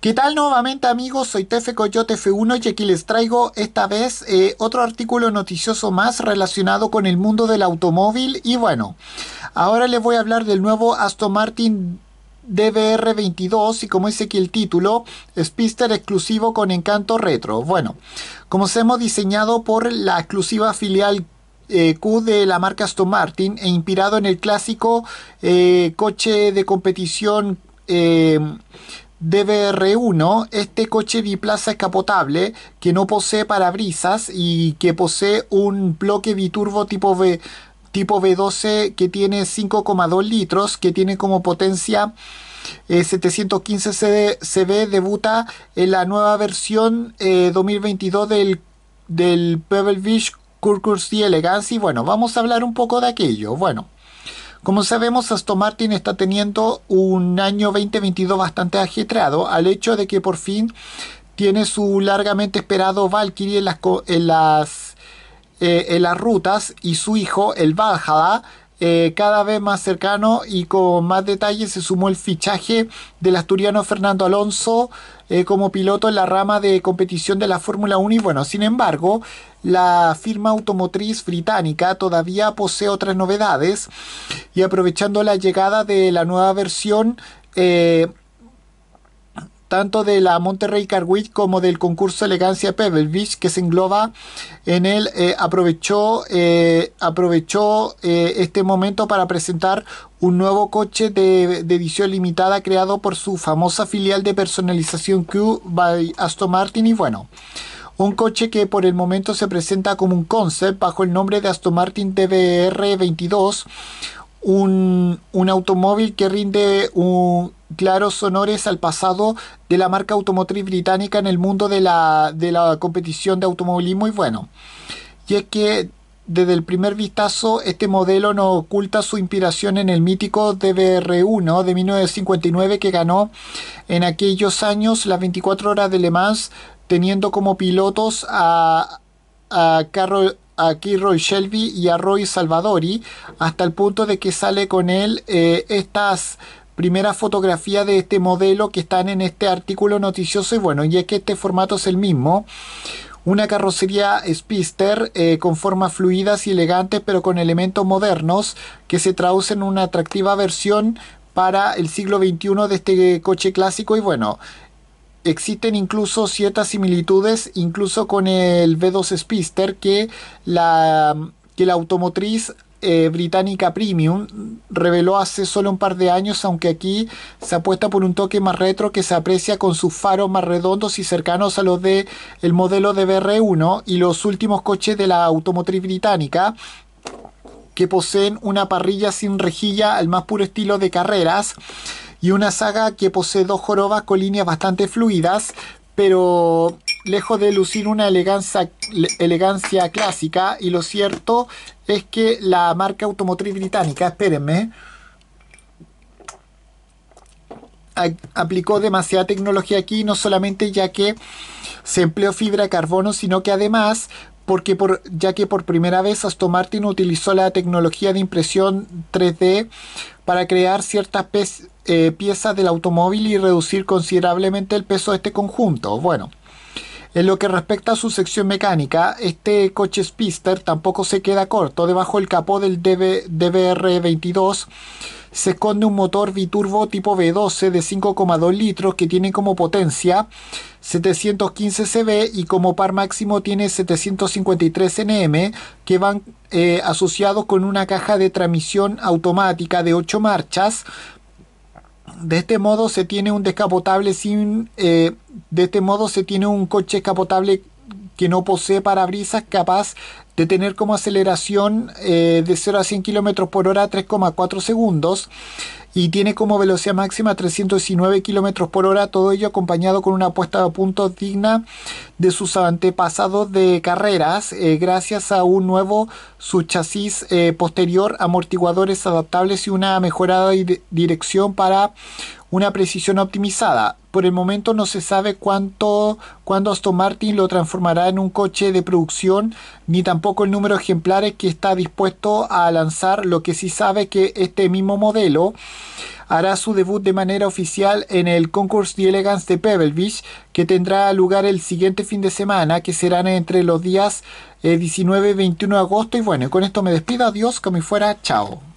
¿Qué tal nuevamente amigos? Soy Tefe Coyote F1 y aquí les traigo esta vez eh, otro artículo noticioso más relacionado con el mundo del automóvil y bueno, ahora les voy a hablar del nuevo Aston Martin DBR22 y como dice aquí el título, Spister exclusivo con encanto retro. Bueno, como se hemos diseñado por la exclusiva filial eh, Q de la marca Aston Martin e inspirado en el clásico eh, coche de competición DBR1, este coche biplaza escapotable que no posee parabrisas y que posee un bloque biturbo tipo B tipo V12 que tiene 5,2 litros, que tiene como potencia 715 eh, CV, debuta en la nueva versión 2022 eh, del, del Pebble Beach Curcurs y Elegance. Y bueno, vamos a hablar un poco de aquello. Bueno. Como sabemos, Aston Martin está teniendo un año 2022 bastante ajetreado al hecho de que por fin tiene su largamente esperado Valkyrie en las, las, eh, en las rutas y su hijo, el Valhalla, eh, cada vez más cercano y con más detalles se sumó el fichaje del asturiano Fernando Alonso eh, como piloto en la rama de competición de la Fórmula 1 y bueno, sin embargo, la firma automotriz británica todavía posee otras novedades y aprovechando la llegada de la nueva versión eh, tanto de la Monterrey Car como del concurso Elegancia Pebble Beach que se engloba en él eh, aprovechó eh, aprovechó eh, este momento para presentar un nuevo coche de, de, edición limitada creado por su famosa filial de personalización Q by Aston Martin y bueno un coche que por el momento se presenta como un concept bajo el nombre de Aston Martin TBR 22 un, un automóvil que rinde un, claros honores al pasado de la marca automotriz británica en el mundo de la, de la competición de automovilismo y bueno, y es que desde el primer vistazo este modelo no oculta su inspiración en el mítico DBR1 de 1959 que ganó en aquellos años las 24 horas de Le Mans teniendo como pilotos a, a Roy Shelby y a Roy Salvadori, hasta el punto de que sale con él eh, estas primera fotografía de este modelo que están en este artículo noticioso y bueno, y es que este formato es el mismo. Una carrocería Spister eh, con formas fluidas y elegantes pero con elementos modernos que se traducen en una atractiva versión para el siglo XXI de este coche clásico y bueno, existen incluso ciertas similitudes incluso con el V2 Spister que la que la automotriz eh, británica Premium reveló hace solo un par de años, aunque aquí se apuesta por un toque más retro que se aprecia con sus faros más redondos y cercanos a los de el modelo de BR1 y los últimos coches de la automotriz británica que poseen una parrilla sin rejilla al más puro estilo de carreras y una saga que posee dos jorobas con líneas bastante fluidas, pero lejos de lucir una elegancia, clásica y lo cierto es que la marca automotriz británica, espérenme, aplicó demasiada tecnología aquí, no solamente ya que se empleó fibra de carbono, sino que además porque ya que por primera vez Aston Martin utilizó la tecnología de impresión 3D para crear ciertas eh, piezas del automóvil y reducir considerablemente el peso de este conjunto. Bueno, en lo que respecta a su sección mecánica, este coche Spister tampoco se queda corto. Debajo del capó del DBR22 se esconde un motor biturbo tipo V12 de 5,2 litros que tiene como potencia 715 cb y como par máximo tiene 753 nm que van eh, asociados con una caja de transmisión automática de 8 marchas de este modo se tiene un descapotable sin. Eh, de este modo se tiene un coche escapotable que no posee parabrisas capaz de tener como aceleración eh, de 0 a 100 km por hora 3,4 segundos y tiene como velocidad máxima 319 km por hora, todo ello acompañado con una puesta a punto digna de sus antepasados de carreras, eh, gracias a un nuevo subchasis chasis eh, posterior, amortiguadores adaptables y una mejorada dirección para una precisión optimizada. Por el momento no se sabe cuánto, cuándo Aston Martin lo transformará en un coche de producción, ni tampoco el número de ejemplares que está dispuesto a lanzar. Lo que sí sabe que este mismo modelo hará su debut de manera oficial en el de elegance de Pebble Beach, que tendrá lugar el siguiente fin de semana, que serán entre los días 19 eh, y 21 de agosto. Y bueno, con esto me despido. Adiós, como fuera. Chao.